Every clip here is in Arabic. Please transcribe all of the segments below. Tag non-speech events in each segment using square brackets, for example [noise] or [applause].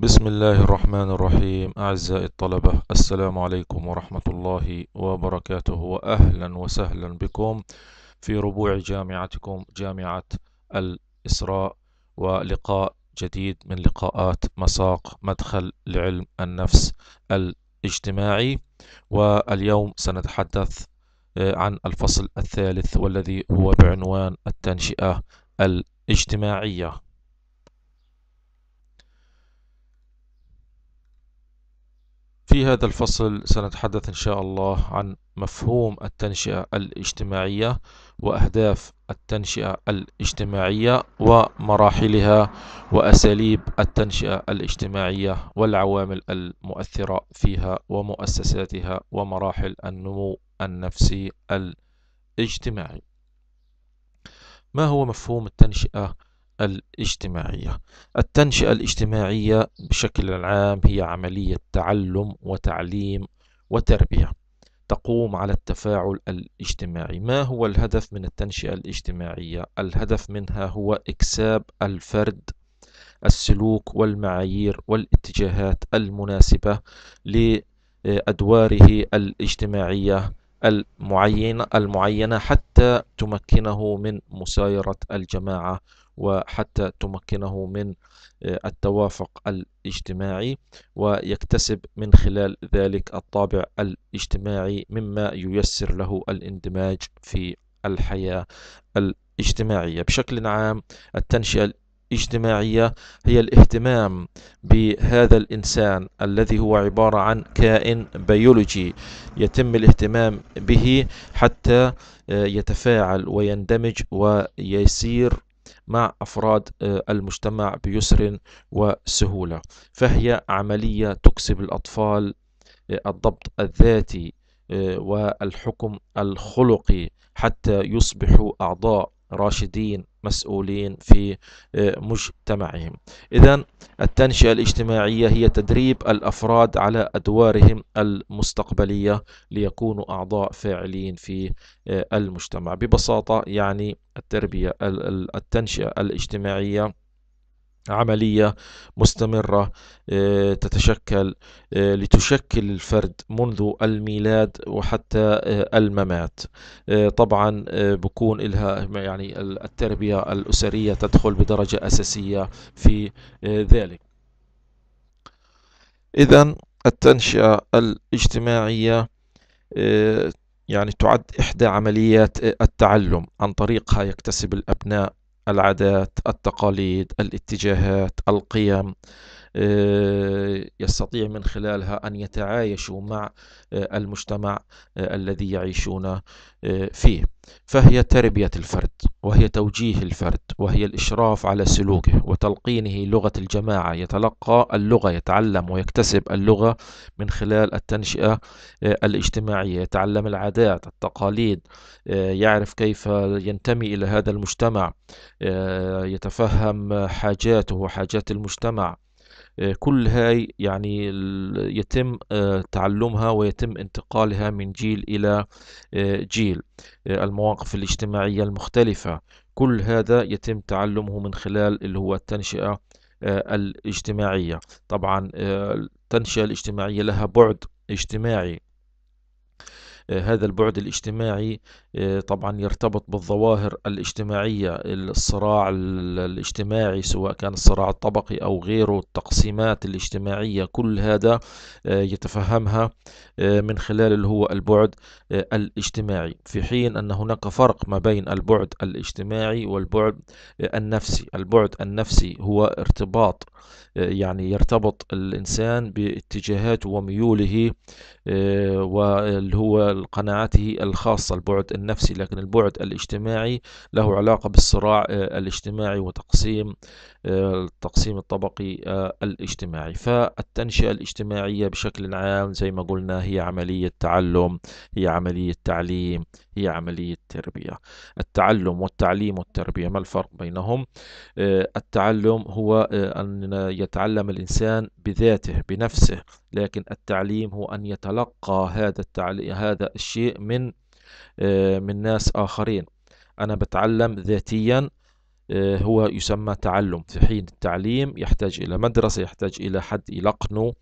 بسم الله الرحمن الرحيم أعزائي الطلبة السلام عليكم ورحمة الله وبركاته وأهلا وسهلا بكم في ربوع جامعتكم جامعة الإسراء ولقاء جديد من لقاءات مساق مدخل لعلم النفس الاجتماعي واليوم سنتحدث عن الفصل الثالث والذي هو بعنوان التنشئة الاجتماعية في هذا الفصل سنتحدث إن شاء الله عن مفهوم التنشئة الاجتماعية وأهداف التنشئة الاجتماعية ومراحلها وأساليب التنشئة الاجتماعية والعوامل المؤثرة فيها ومؤسساتها ومراحل النمو النفسي الاجتماعي ما هو مفهوم التنشئة الاجتماعية التنشئة الاجتماعية بشكل عام هي عملية تعلم وتعليم وتربية تقوم على التفاعل الاجتماعي ما هو الهدف من التنشئة الاجتماعية؟ الهدف منها هو إكساب الفرد السلوك والمعايير والاتجاهات المناسبة لأدواره الاجتماعية المعينة المعينة حتى تمكنه من مسايرة الجماعة وحتى تمكنه من آه، التوافق الاجتماعي ويكتسب من خلال ذلك الطابع الاجتماعي مما ييسر له الاندماج في الحياة الاجتماعية بشكل عام التنشئة الاجتماعية هي الاهتمام بهذا الإنسان الذي هو عبارة عن كائن بيولوجي يتم الاهتمام به حتى آه، يتفاعل ويندمج ويسير مع أفراد آه، المجتمع بيسر وسهولة فهي عملية تكسب الأطفال آه، الضبط الذاتي آه، والحكم الخلقي حتى يصبحوا أعضاء راشدين مسؤولين في آه، مجتمعهم إذا التنشئة الاجتماعية هي تدريب الأفراد على أدوارهم المستقبلية ليكونوا أعضاء فاعلين في آه، المجتمع ببساطة يعني التربية التنشئة الاجتماعية عملية مستمرة آه، تتشكل آه، لتشكل الفرد منذ الميلاد وحتى آه، الممات طبعا بكون لها يعني التربية الأسرية تدخل بدرجة أساسية في ذلك إذا التنشئة الاجتماعية يعني تعد إحدى عمليات التعلم عن طريقها يكتسب الأبناء العادات التقاليد الاتجاهات القيم آه، يستطيع من خلالها أن يتعايشوا مع آه، المجتمع آه، الذي يعيشون فيه فهي تربية الفرد وهي توجيه الفرد وهي الإشراف على سلوكه وتلقينه لغة الجماعة يتلقى اللغة يتعلم ويكتسب اللغة من خلال التنشئة الاجتماعية يتعلم العادات التقاليد يعرف كيف ينتمي إلى هذا المجتمع يتفهم حاجاته وحاجات المجتمع آه، كل هاي يعني يتم آه، تعلمها ويتم انتقالها من جيل إلى آه، جيل المواقف الاجتماعية المختلفة كل هذا يتم تعلمه من خلال اللي هو التنشئة الاجتماعية طبعا التنشئة الاجتماعية لها بعد اجتماعي هذا البعد الاجتماعي آه، طبعا يرتبط بالظواهر الاجتماعية الصراع الاجتماعي سواء كان الصراع الطبقي أو غيره التقسيمات الاجتماعية كل هذا آه، يتفهمها آه، من خلال اللي هو البعد الاجتماعي في حين أن هناك فرق ما بين البعد الاجتماعي والبعد النفسي البعد النفسي هو ارتباط يعني يرتبط الإنسان باتجاهاته وميوله آه، واللي هو قناعته الخاصة البعد النفسي لكن البعد الاجتماعي له علاقة بالصراع آه، الاجتماعي وتقسيم التقسيم آه، الطبقي الاجتماعي فالتنشئة الاجتماعية بشكل عام زي ما قلنا هي عملية تعلم هي عملية تعليم هي عملية تربية التعلم والتعليم والتربية ما الفرق بينهم التعلم هو أن يتعلم الإنسان بذاته بنفسه لكن التعليم هو أن يتلقى بتلقى هذا التعليم هذا الشيء من آه، من ناس آخرين أنا بتعلم ذاتيا آه، هو يسمى تعلم في حين التعليم يحتاج إلى مدرسة يحتاج إلى حد يلقنه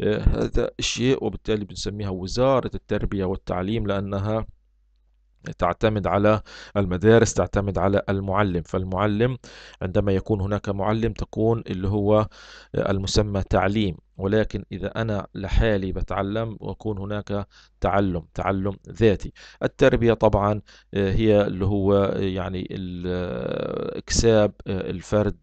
آه، هذا الشيء وبالتالي بنسميها وزارة التربية والتعليم لأنها تعتمد على المدارس تعتمد على المعلم فالمعلم عندما يكون هناك معلم تكون اللي هو المسمى تعليم ولكن إذا أنا لحالي بتعلم ويكون هناك تعلم تعلم ذاتي التربية طبعا آه، هي اللي هو آه، يعني آه، اكساب الفرد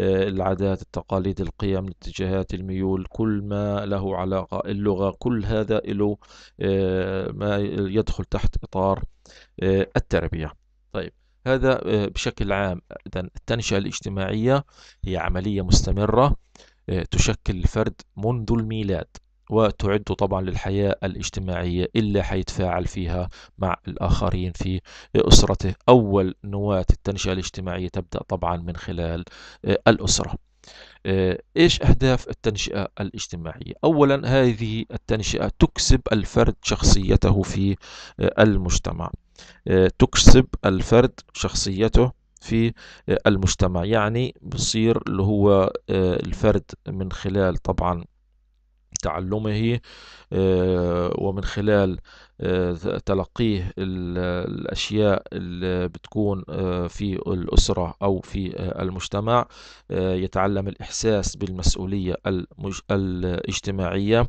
العادات التقاليد القيم الاتجاهات الميول كل ما له علاقة اللغة كل هذا له ما يدخل تحت إطار آه، التربية طيب هذا آه، بشكل عام إذا التنشئة الاجتماعية هي عملية مستمرة آه، تشكل الفرد منذ الميلاد وتعد طبعا للحياة الاجتماعية إلا حيتفاعل فيها مع الآخرين في أسرته أول نواة التنشئة الاجتماعية تبدأ طبعا من خلال الأسرة آه، إيش أهداف التنشئة الاجتماعية؟ أولا هذه التنشئة تكسب الفرد شخصيته في آه، المجتمع آه، تكسب الفرد شخصيته في المجتمع يعني بصير اللي هو الفرد من خلال طبعا تعلمه ومن خلال آه، تلقيه الأشياء اللي بتكون آه، في الأسرة أو في آه، المجتمع يتعلم الإحساس بالمسؤولية الاجتماعية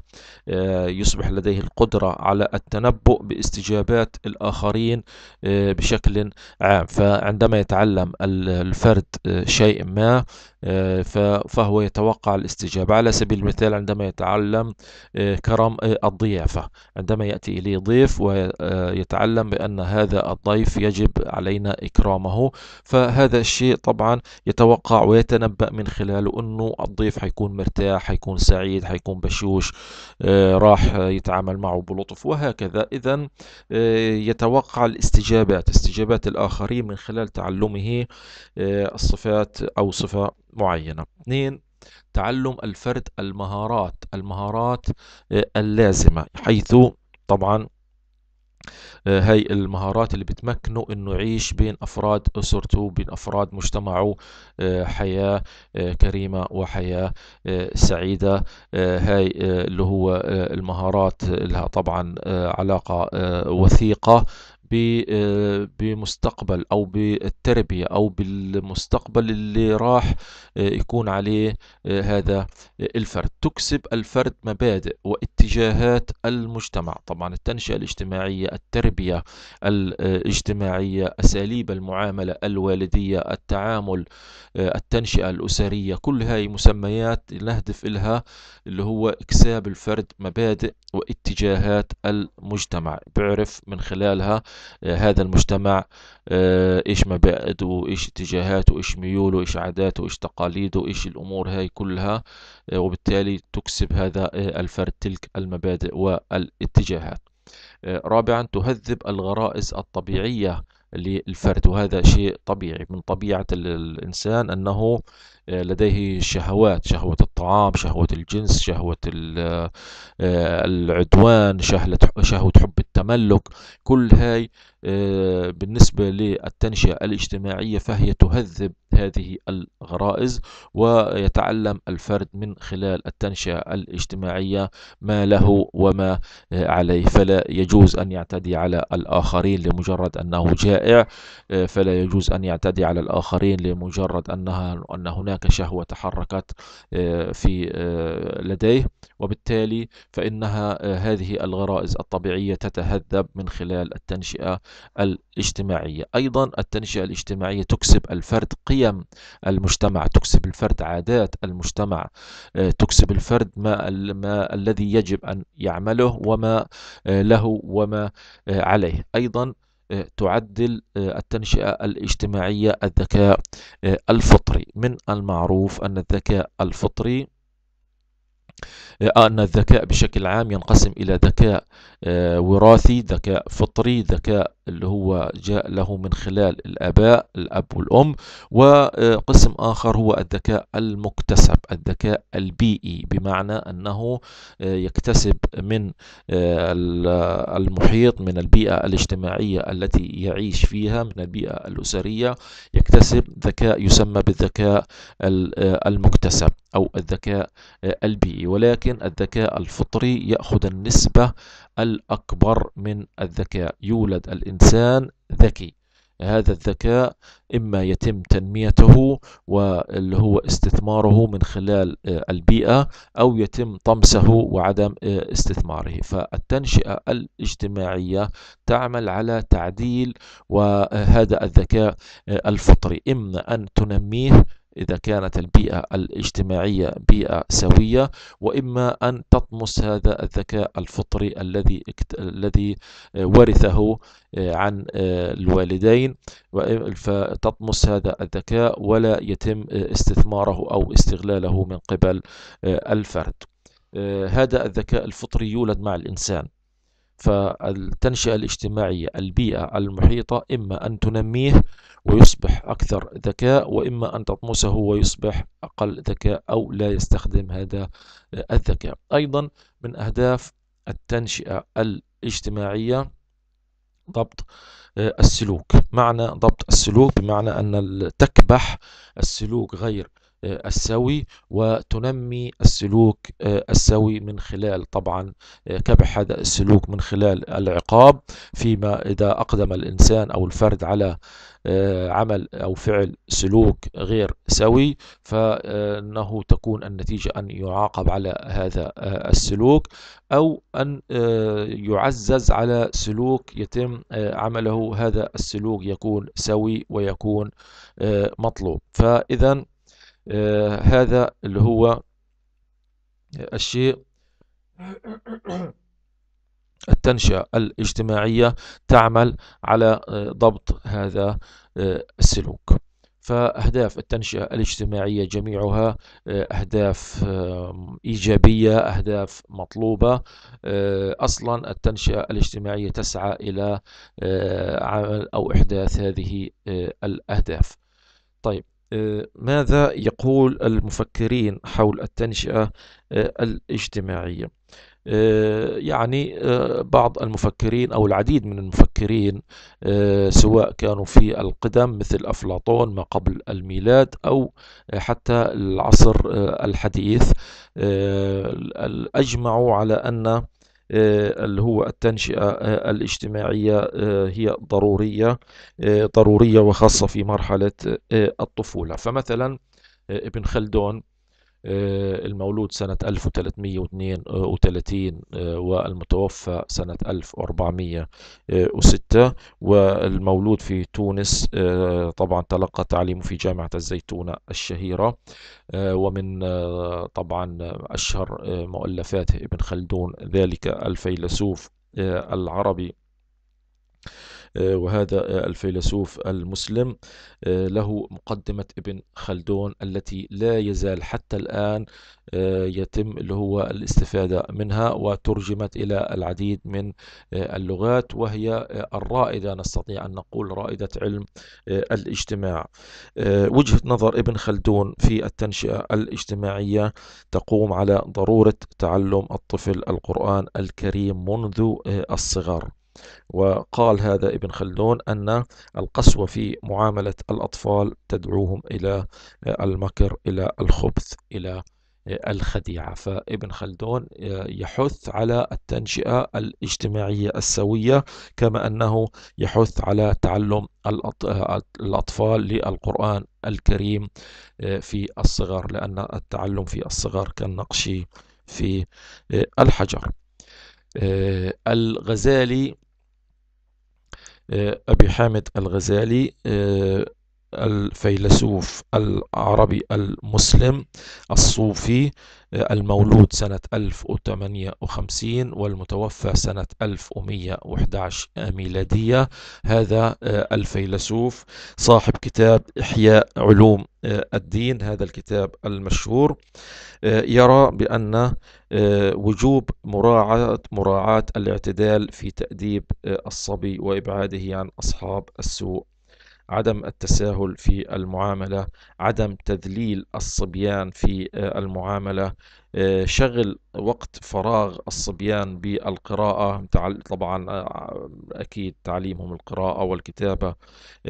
يصبح لديه القدرة على التنبؤ باستجابات الآخرين بشكل عام فعندما يتعلم الفرد شيء ما فهو يتوقع الاستجابة على سبيل المثال عندما يتعلم كرم الضيافة عندما يأتي إليه ضيف الضيف ويتعلم بأن هذا الضيف يجب علينا إكرامه فهذا الشيء طبعا يتوقع ويتنبأ من خلاله أنه الضيف حيكون مرتاح حيكون سعيد حيكون بشوش آه، راح يتعامل معه بلطف وهكذا إذا آه، يتوقع الاستجابات استجابات الآخرين من خلال تعلمه آه، الصفات أو صفة معينة اثنين تعلم الفرد المهارات المهارات اللازمة حيث طبعا آه، هاي المهارات اللي بتمكنه انه يعيش بين افراد اسرته بين افراد مجتمعه آه، حياة آه، كريمة وحياة سعيدة هاي اللي هو المهارات لها طبعا علاقة وثيقة آه، بمستقبل أو بالتربية أو بالمستقبل اللي راح آه، يكون عليه آه، هذا الفرد تكسب الفرد مبادئ واتجاهات المجتمع طبعا التنشئة الاجتماعية التربية الاجتماعية أساليب المعاملة الوالدية التعامل التنشئة الأسرية كل هاي مسميات نهدف إلها اللي هو إكساب الفرد مبادئ واتجاهات المجتمع بعرف من خلالها هذا المجتمع آه، ايش مبادئه وايش اتجاهاته وايش ميوله وايش عاداته وايش تقاليده وايش الامور هاي كلها آه، وبالتالي تكسب هذا آه، الفرد تلك المبادئ والاتجاهات رابعا تهذب الغرائز الطبيعيه للفرد وهذا شيء طبيعي من طبيعة الإنسان أنه لديه شهوات شهوة الطعام شهوة الجنس شهوة آه، العدوان شهوة حب التملك كل هاي آه، بالنسبة للتنشئة الاجتماعية فهي تهذب هذه الغرائز ويتعلم الفرد من خلال التنشئة الاجتماعية ما له وما آه، عليه فلا يجوز أن يعتدي على الآخرين لمجرد أنه جائع فلا يجوز أن يعتدي على الآخرين لمجرد أنها أن هناك هناك شهوة تحركت آه، في آه، لديه وبالتالي فإنها آه، هذه الغرائز الطبيعية تتهذب من خلال التنشئة الاجتماعية أيضا التنشئة الاجتماعية تكسب الفرد قيم المجتمع تكسب الفرد عادات المجتمع تكسب الفرد ما, ما الذي يجب أن يعمله وما له وما عليه أيضا تعدل آه، التنشئة الاجتماعية الذكاء آه، الفطري من المعروف أن الذكاء الفطري أن الذكاء بشكل عام ينقسم إلى ذكاء آه، وراثي ذكاء فطري ذكاء اللي هو جاء له من خلال الآباء الأب والأم وقسم آخر هو الذكاء المكتسب الذكاء البيئي بمعنى أنه آه، يكتسب من آه، المحيط من البيئة الاجتماعية التي يعيش فيها من البيئة الأسرية يكتسب ذكاء يسمى بالذكاء المكتسب أو الذكاء البيئي ولكن الذكاء الفطري يأخذ النسبة الأكبر من الذكاء يولد الإنسان ذكي هذا الذكاء إما يتم تنميته واللي هو استثماره من خلال آه، البيئة أو يتم طمسه وعدم آه، استثماره فالتنشئة الاجتماعية تعمل على تعديل وهذا الذكاء آه، الفطري إما أن تنميه إذا كانت البيئة الاجتماعية بيئة سوية وإما أن تطمس هذا الذكاء الفطري الذي الذي ورثه آه، عن آه، الوالدين فتطمس هذا الذكاء ولا يتم آه، استثماره أو استغلاله من قبل الفرد هذا الذكاء الفطري يولد مع الإنسان فالتنشئة الاجتماعية البيئة المحيطة إما أن تنميه ويصبح أكثر ذكاء وإما أن تطمسه ويصبح أقل ذكاء أو لا يستخدم هذا الذكاء أيضا من أهداف التنشئة الاجتماعية ضبط آه، السلوك معنى ضبط السلوك بمعنى أن تكبح السلوك غير السوي وتنمي السلوك آه، السوي من خلال طبعا آه، كبح هذا السلوك من خلال العقاب فيما إذا أقدم الإنسان أو الفرد على آه، عمل أو فعل سلوك غير سوي فإنه تكون النتيجة أن يعاقب على هذا السلوك أو أن يعزز على سلوك يتم عمله هذا السلوك يكون سوي ويكون مطلوب فإذا آه، هذا اللي هو الشيء [clears throat] التنشئة الاجتماعية تعمل على آه، ضبط هذا آه، السلوك فأهداف التنشئة الاجتماعية جميعها أهداف إيجابية أهداف مطلوبة أصلا التنشئة الاجتماعية تسعى إلى عمل أو إحداث هذه الأهداف طيب آه، ماذا يقول المفكرين حول التنشئة آه، الاجتماعية آه، يعني بعض المفكرين أو العديد من المفكرين سواء كانوا في القدم مثل أفلاطون ما قبل الميلاد أو حتى العصر الحديث أجمعوا على أن آه، اللي هو التنشئة آه، الاجتماعية آه، هي ضرورية ضرورية وخاصة في مرحلة الطفولة فمثلا ابن خلدون آه، المولود سنة 1332 آه، والمتوفى سنة 1406 والمولود في تونس آه، طبعا تلقى تعليمه في جامعة الزيتونة الشهيرة ومن طبعا أشهر مؤلفاته ابن خلدون ذلك الفيلسوف العربي آه، وهذا آه، الفيلسوف المسلم آه، له مقدمة ابن خلدون التي لا يزال حتى الآن يتم اللي هو الاستفادة منها وترجمت إلى العديد من اللغات وهي الرائدة نستطيع أن نقول رائدة علم الاجتماع وجهة نظر ابن خلدون في التنشئة الاجتماعية تقوم على ضرورة تعلم الطفل القرآن الكريم منذ الصغر وقال هذا ابن خلدون أن القسوة في معاملة الأطفال تدعوهم إلى المكر إلى الخبث إلى الخديعة فابن خلدون يحث على التنشئة الاجتماعية السوية كما أنه يحث على تعلم الأطفال للقرآن الكريم في الصغر لأن التعلم في الصغر كالنقش في الحجر الغزالي آه، أبي حامد الغزالي آه، الفيلسوف العربي المسلم الصوفي آه، المولود سنة 1058 والمتوفى سنة 1111 ميلادية هذا آه، الفيلسوف صاحب كتاب إحياء علوم آه، الدين هذا الكتاب المشهور يرى بأن وجوب مراعاة مراعاة الاعتدال في تأديب الصبي وإبعاده عن أصحاب السوء عدم التساهل في المعامله عدم تذليل الصبيان في آه، المعامله آه، شغل وقت فراغ الصبيان بالقراءة طبعا آه، أكيد تعليمهم القراءة والكتابة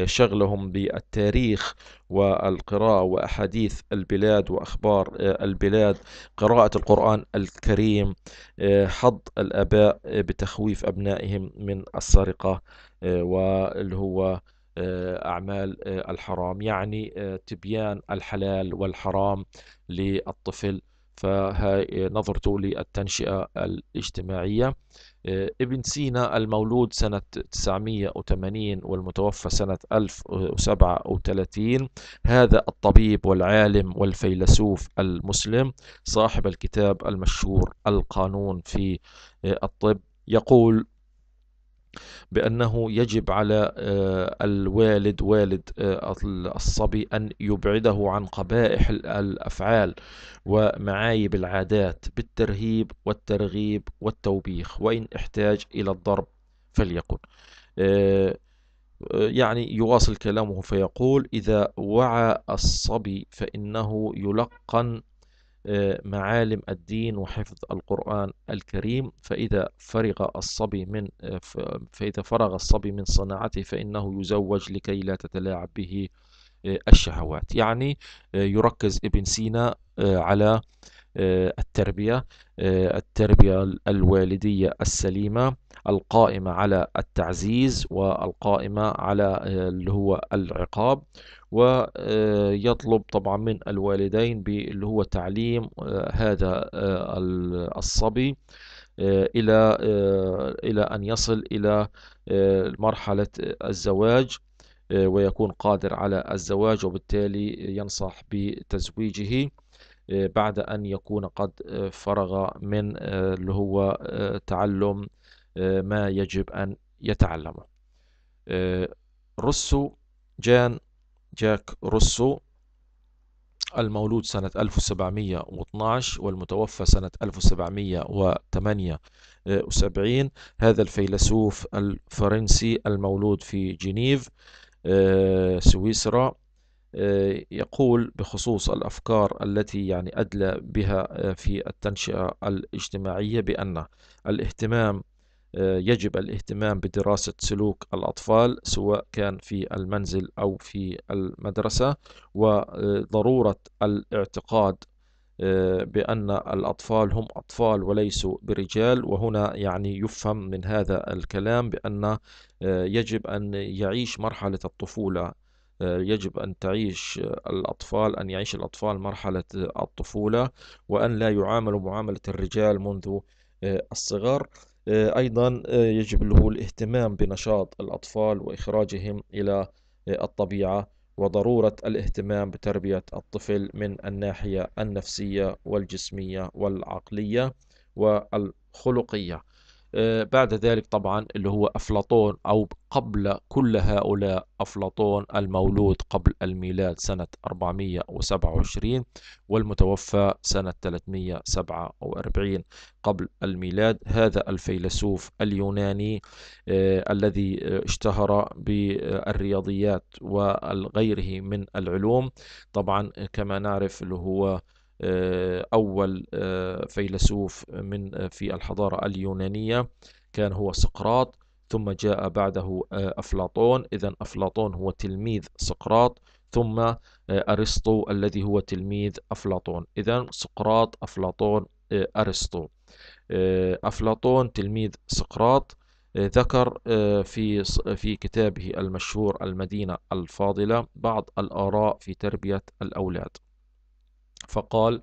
شغلهم بالتاريخ والقراءة وأحاديث البلاد وأخبار البلاد قراءة القرآن الكريم حظ الآباء بتخويف أبنائهم من السرقة واللي هو آه، أعمال آه، الحرام يعني آه، تبيان الحلال والحرام للطفل فهي نظرته للتنشئة الاجتماعية ابن سينا المولود سنة 980 والمتوفى سنة 1037 هذا الطبيب والعالم والفيلسوف المسلم صاحب الكتاب المشهور القانون في الطب يقول بأنه يجب على آه، الوالد والد آه، الصبي أن يبعده عن قبائح الأفعال ومعايب العادات بالترهيب والترغيب والتوبيخ وإن احتاج إلى الضرب فليكن آه، يعني يواصل كلامه فيقول إذا وعى الصبي فإنه يلقن معالم الدين وحفظ القرآن الكريم فإذا فرغ الصبي من فإذا فرغ الصبي من صناعته فإنه يزوج لكي لا تتلاعب به آه، الشهوات يعني آه، يركز ابن سينا آه، على التربية التربية الوالدية السليمة القائمة على التعزيز والقائمة على اللي هو العقاب ويطلب طبعا من الوالدين اللي هو تعليم آه، هذا آه، الصبي آه، إلى إلى أن يصل إلى مرحلة الزواج ويكون قادر على الزواج وبالتالي ينصح بتزويجه بعد أن يكون قد فرغ من اللي هو تعلم ما يجب أن يتعلمه رسو جان جاك روسو المولود سنة 1712 والمتوفى سنة 1778 هذا الفيلسوف الفرنسي المولود في جنيف آه، سويسرا آه، يقول بخصوص الأفكار التي يعني أدلى بها آه، في التنشئة الاجتماعية بأن الاهتمام يجب الاهتمام بدراسة سلوك الأطفال سواء كان في المنزل أو في المدرسة وضرورة الاعتقاد آه، بأن الأطفال هم أطفال وليسوا برجال وهنا يعني يفهم من هذا الكلام بأن آه، يجب أن يعيش مرحلة الطفولة آه، يجب أن تعيش الأطفال أن يعيش الأطفال مرحلة الطفولة وأن لا يعاملوا معاملة الرجال منذ الصغر آه، أيضا آه، يجب له الاهتمام بنشاط الأطفال وإخراجهم إلى آه، الطبيعة وضرورة الاهتمام بتربية الطفل من الناحية النفسية والجسمية والعقلية والخلقية آه، بعد ذلك طبعا اللي هو أفلاطون أو قبل كل هؤلاء أفلاطون المولود قبل الميلاد سنة 427 والمتوفى سنة 347 قبل الميلاد هذا الفيلسوف اليوناني آه، الذي اشتهر بالرياضيات وغيره من العلوم طبعا كما نعرف اللي هو آه، أول آه، فيلسوف من آه، في الحضارة اليونانية كان هو سقراط ثم جاء بعده أفلاطون إذا أفلاطون هو تلميذ سقراط ثم أرسطو الذي هو تلميذ أفلاطون إذا سقراط أفلاطون أرسطو أفلاطون تلميذ سقراط ذكر في في كتابه المشهور المدينة الفاضلة بعض الآراء في تربية الأولاد فقال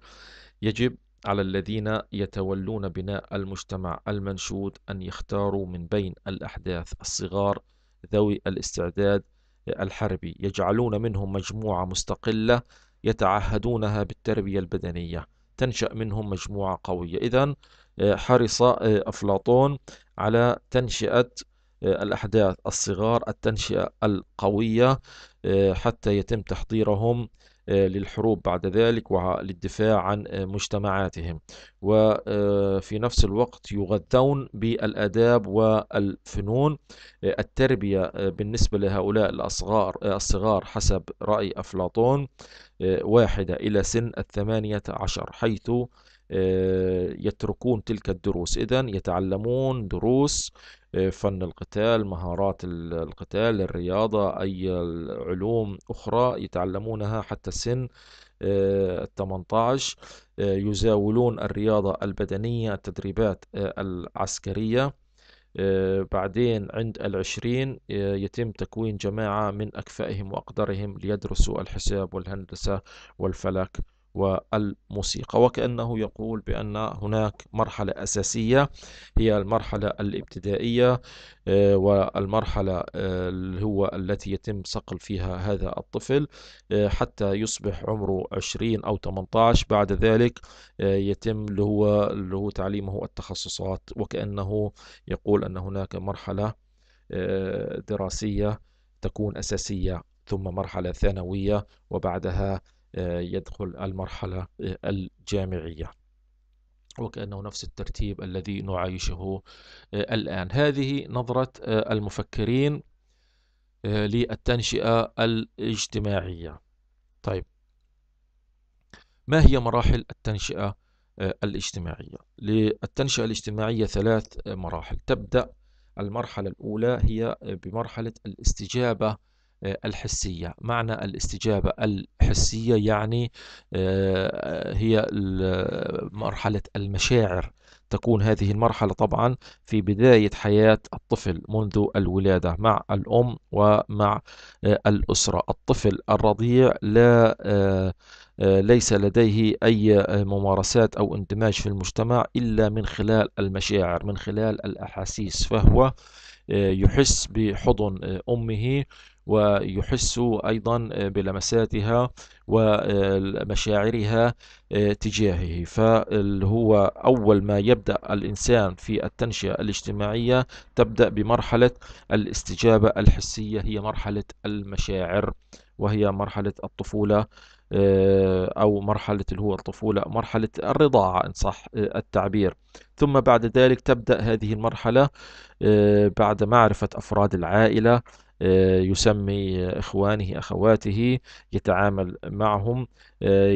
يجب على الذين يتولون بناء المجتمع المنشود أن يختاروا من بين الأحداث الصغار ذوي الاستعداد الحربي يجعلون منهم مجموعة مستقلة يتعهدونها بالتربية البدنية تنشأ منهم مجموعة قوية إذا آه، حرص آه، أفلاطون على تنشئة آه، الأحداث الصغار التنشئة القوية حتى يتم تحضيرهم آه، للحروب بعد ذلك وللدفاع عن آه، مجتمعاتهم وفي آه، نفس الوقت يغذون بالآداب والفنون التربية بالنسبة لهؤلاء الأصغار, الصغار حسب رأي أفلاطون واحدة إلى سن الثمانية عشر حيث يتركون تلك الدروس إذا يتعلمون دروس فن القتال مهارات القتال الرياضة أي علوم أخرى يتعلمونها حتى سن 18 آه، آه، يزاولون الرياضة البدنية التدريبات آه، العسكرية بعدين عند العشرين يتم تكوين جماعة من أكفائهم وأقدرهم ليدرسوا الحساب والهندسة والفلك والموسيقى وكأنه يقول بأن هناك مرحلة أساسية هي المرحلة الابتدائية آه، والمرحلة اللي آه، هو التي يتم صقل فيها هذا الطفل آه، حتى يصبح عمره 20 أو 18 بعد ذلك يتم اللي هو اللي هو تعليمه التخصصات وكأنه يقول أن هناك مرحلة دراسية تكون أساسية ثم مرحلة ثانوية وبعدها يدخل المرحلة آه، الجامعية وكأنه نفس الترتيب الذي نعايشه آه، الآن هذه نظرة آه، المفكرين للتنشئة الاجتماعية طيب ما هي مراحل التنشئة الاجتماعية للتنشئة الاجتماعية ثلاث مراحل تبدأ المرحلة الأولى هي بمرحلة الاستجابة الحسية معنى الاستجابة الحسية يعني آه، آه، هي مرحلة المشاعر تكون هذه المرحلة طبعا في بداية حياة الطفل منذ الولادة مع الأم ومع آه، الأسرة الطفل الرضيع لا ليس لديه أي ممارسات أو اندماج في المجتمع إلا من خلال المشاعر من خلال الأحاسيس فهو يحس بحضن أمه ويحسوا أيضا آه، بلمساتها ومشاعرها آه، تجاهه فهو أول ما يبدأ الإنسان في التنشئة الاجتماعية تبدأ بمرحلة الاستجابة الحسية هي مرحلة المشاعر وهي مرحلة الطفولة آه، أو مرحلة اللي هو الطفولة مرحلة الرضاعة إن صح التعبير ثم بعد ذلك تبدأ هذه المرحلة بعد معرفة أفراد العائلة آه، يسمي إخوانه أخواته يتعامل معهم آه،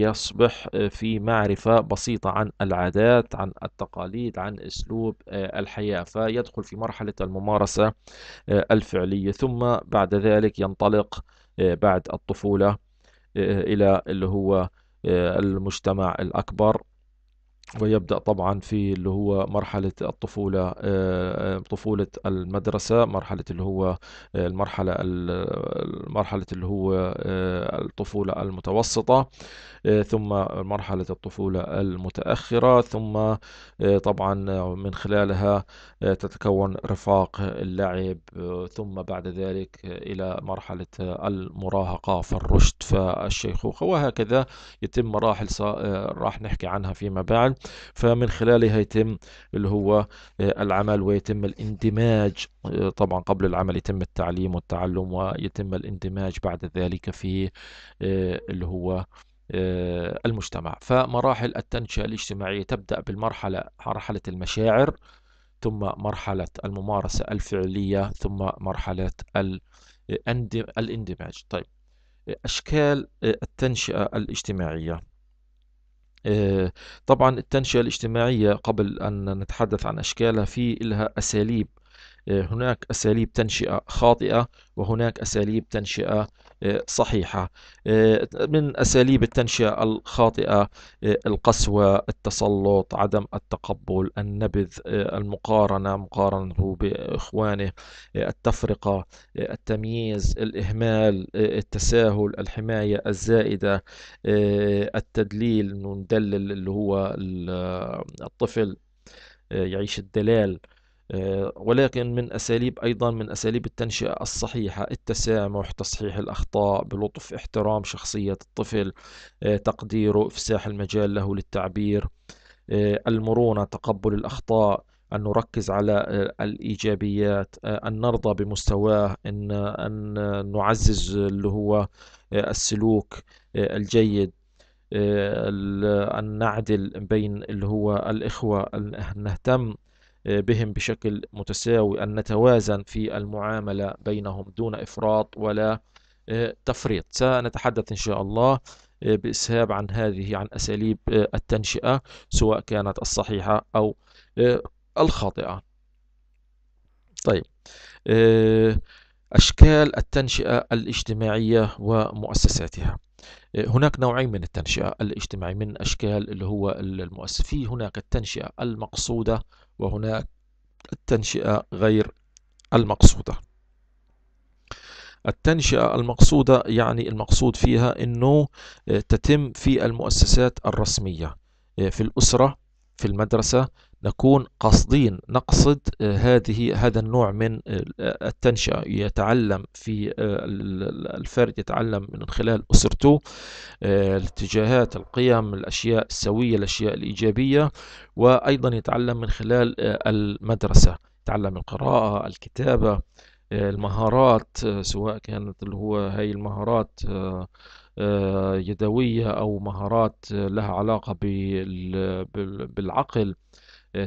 يصبح في معرفة بسيطة عن العادات عن التقاليد عن أسلوب آه، الحياة فيدخل في مرحلة الممارسة الفعلية ثم بعد ذلك ينطلق بعد الطفولة إلى اللي هو المجتمع الأكبر ويبدأ طبعا في اللي هو مرحلة الطفولة آه، آه، طفولة المدرسة مرحلة اللي هو آه، المرحلة مرحلة اللي هو الطفولة المتوسطة ثم مرحلة الطفولة المتأخرة ثم طبعا من خلالها تتكون رفاق اللعب ثم بعد ذلك إلى مرحلة المراهقة فالرشد فالشيخوخة وهكذا يتم مراحل راح نحكي عنها فيما بعد فمن خلالها يتم اللي هو آه، العمل ويتم الاندماج آه، طبعا قبل العمل يتم التعليم والتعلم ويتم الاندماج بعد ذلك في آه، اللي هو المجتمع فمراحل التنشئة الاجتماعية تبدأ بالمرحلة مرحلة المشاعر ثم مرحلة الممارسة الفعلية ثم مرحلة الاندماج طيب أشكال التنشئة الاجتماعية آه، طبعا التنشئة الاجتماعية قبل أن نتحدث عن أشكالها في لها أساليب آه، هناك أساليب تنشئة خاطئة وهناك أساليب تنشئة آه، صحيحة آه، من أساليب التنشئة الخاطئة القسوة التسلط عدم التقبل النبذ المقارنة مقارنته بإخوانه التفرقة التمييز الإهمال التساهل الحماية الزائدة التدليل ندلل اللي هو الطفل يعيش الدلال آه، ولكن من أساليب أيضا من أساليب التنشئة الصحيحة التسامح تصحيح الأخطاء بلطف احترام شخصية الطفل آه، تقديره إفساح المجال له للتعبير آه، المرونة تقبل الأخطاء أن نركز على الإيجابيات أن نرضى بمستواه أن, أن نعزز اللي هو السلوك الجيد أن نعدل بين اللي هو الإخوة أن نهتم آه، بهم بشكل متساوي أن نتوازن في المعاملة بينهم دون إفراط ولا آه، تفريط سنتحدث إن شاء الله آه، بإسهاب عن هذه عن أساليب التنشئة سواء كانت الصحيحة أو الخاطئة طيب أشكال التنشئة الاجتماعية ومؤسساتها هناك نوعين من التنشئة الاجتماعية من أشكال اللي هو المؤسس في هناك التنشئة المقصودة وهناك التنشئة غير المقصودة التنشئة المقصودة يعني المقصود فيها أنه آه، تتم في المؤسسات الرسمية آه، في الأسرة في المدرسة نكون قاصدين نقصد آه، هذه هذا النوع من آه، التنشئة يتعلم في آه، الفرد يتعلم من خلال أسرته الاتجاهات القيم الأشياء السوية الأشياء الإيجابية وأيضا يتعلم من خلال المدرسة يتعلم القراءة الكتابة المهارات سواء كانت اللي هو هاي المهارات يدوية أو مهارات لها علاقة بالعقل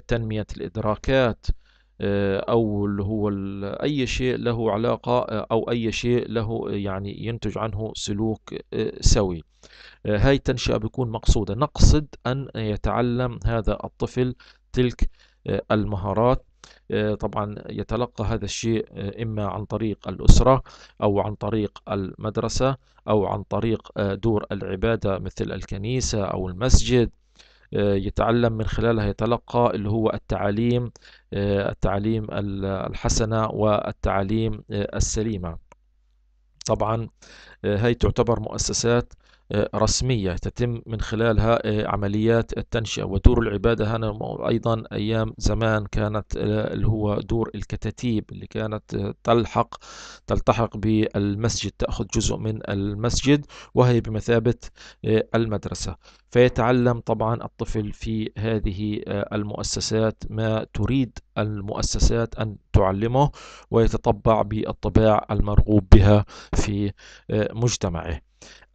تنمية الإدراكات آه، أو اللي هو أي شيء له علاقة آه، أو أي شيء له آه، يعني ينتج عنه سلوك سوي هاي التنشئة بيكون مقصودة نقصد أن يتعلم هذا الطفل تلك المهارات طبعا يتلقى هذا الشيء إما عن طريق الأسرة أو عن طريق المدرسة أو عن طريق دور العبادة مثل الكنيسة أو المسجد آه، يتعلم من خلالها يتلقى اللي هو التعاليم آه، التعاليم الحسنة والتعاليم آه، السليمة طبعا هي تعتبر مؤسسات رسمية تتم من خلالها عمليات التنشئة ودور العبادة هنا أيضا أيام زمان كانت اللي هو دور الكتاتيب اللي كانت تلحق تلتحق بالمسجد تأخذ جزء من المسجد وهي بمثابة المدرسة فيتعلم طبعا الطفل في هذه آه، المؤسسات ما تريد المؤسسات أن تعلمه ويتطبع بالطباع المرغوب بها في آه، مجتمعه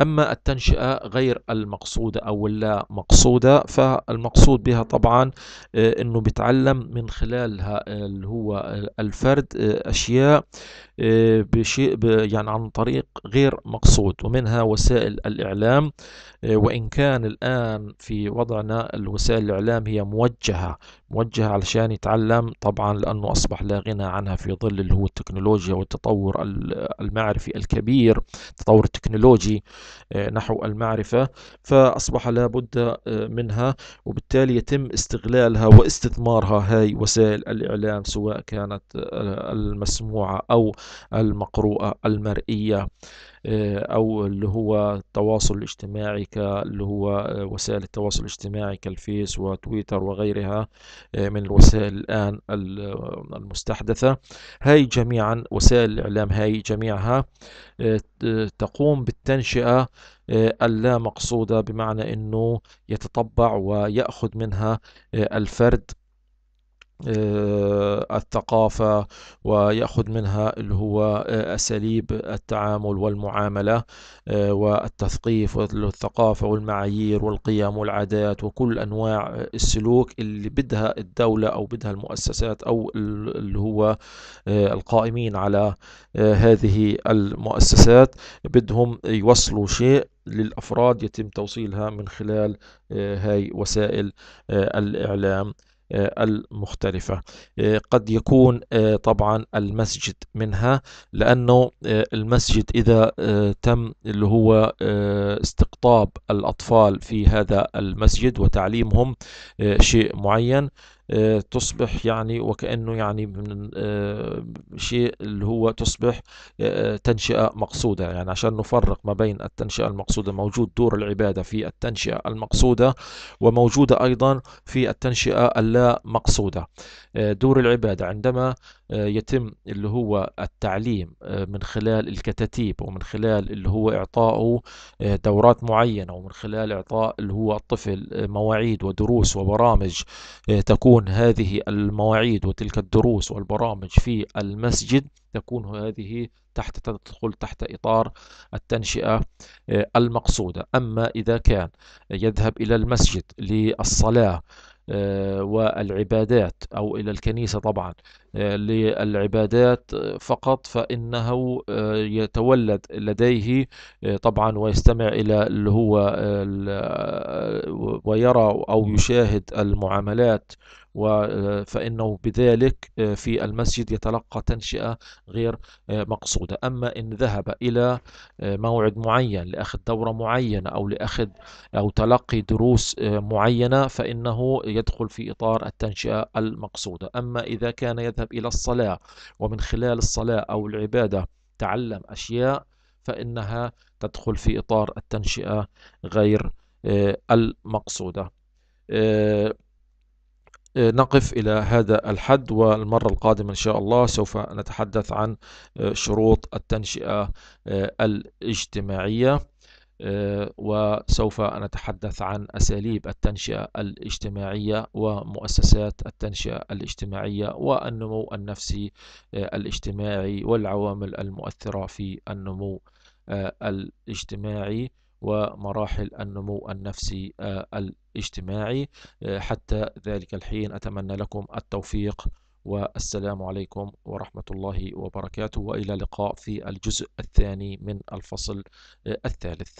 أما التنشئة غير المقصودة أو اللا مقصودة فالمقصود بها طبعا آه، أنه بتعلم من خلالها اللي هو الفرد أشياء آه، بشيء يعني عن طريق غير مقصود ومنها وسائل الإعلام آه، وإن كان الآن في وضعنا الوسائل الإعلام هي موجهة موجهة علشان يتعلم طبعا لأنه أصبح لا غنى عنها في ظل اللي هو التكنولوجيا والتطور المعرفي الكبير التطور التكنولوجي آه، نحو المعرفة فأصبح لا بد منها وبالتالي يتم استغلالها واستثمارها هاي وسائل الإعلام سواء كانت المسموعة أو المقروءة المرئية آه، أو اللي هو التواصل الاجتماعي اللي هو آه، وسائل التواصل الاجتماعي كالفيس وتويتر وغيرها آه، من الوسائل الآن المستحدثة هاي جميعا وسائل الإعلام هاي جميعها تقوم بالتنشئة اللا مقصودة بمعنى أنه يتطبع ويأخذ منها الفرد الثقافة ويأخذ منها اللي هو آه، أساليب التعامل والمعاملة آه، والتثقيف والثقافة والمعايير والقيم والعادات وكل أنواع السلوك اللي بدها الدولة أو بدها المؤسسات أو اللي هو آه، القائمين على هذه المؤسسات بدهم يوصلوا شيء للأفراد يتم توصيلها من خلال هاي وسائل الإعلام المختلفة آه، قد يكون آه، طبعا المسجد منها لأنه آه، المسجد إذا تم اللي هو استقطاب الأطفال في هذا المسجد وتعليمهم شيء معين آه، تصبح يعني وكأنه يعني من آه، شيء اللي هو تصبح آه، تنشئة مقصودة يعني عشان نفرق ما بين التنشئة المقصودة موجود دور العبادة في التنشئة المقصودة وموجودة أيضا في التنشئة اللا مقصودة دور العبادة عندما يتم اللي هو التعليم من خلال الكتاتيب ومن خلال اللي هو إعطائه دورات معينة ومن خلال إعطاء اللي هو الطفل مواعيد ودروس وبرامج تكون تكون هذه المواعيد وتلك الدروس والبرامج في المسجد تكون هذه تحت تدخل تحت إطار التنشئة آه، المقصودة أما إذا كان يذهب إلى المسجد للصلاة آه، والعبادات أو إلى الكنيسة طبعا آه، للعبادات فقط فإنه يتولد لديه طبعا ويستمع إلى اللي هو ويرى أو يشاهد المعاملات آه، فإنه بذلك آه، في المسجد يتلقى تنشئة غير آه، مقصودة أما إن ذهب إلى موعد معين لأخذ دورة معينة أو لأخذ أو تلقي دروس معينة فإنه يدخل في إطار التنشئة المقصودة أما إذا كان يذهب إلى الصلاة ومن خلال الصلاة أو العبادة تعلم أشياء فإنها تدخل في إطار التنشئة غير المقصودة آه، نقف إلى هذا الحد والمرة القادمة إن شاء الله سوف نتحدث عن آه، شروط التنشئة آه، الاجتماعية وسوف نتحدث عن أساليب التنشئة الاجتماعية ومؤسسات التنشئة الاجتماعية والنمو النفسي الاجتماعي والعوامل المؤثرة في النمو الاجتماعي ومراحل النمو النفسي آه، الاجتماعي آه، حتى ذلك الحين أتمنى لكم التوفيق والسلام عليكم ورحمة الله وبركاته وإلى اللقاء في الجزء الثاني من الفصل آه، الثالث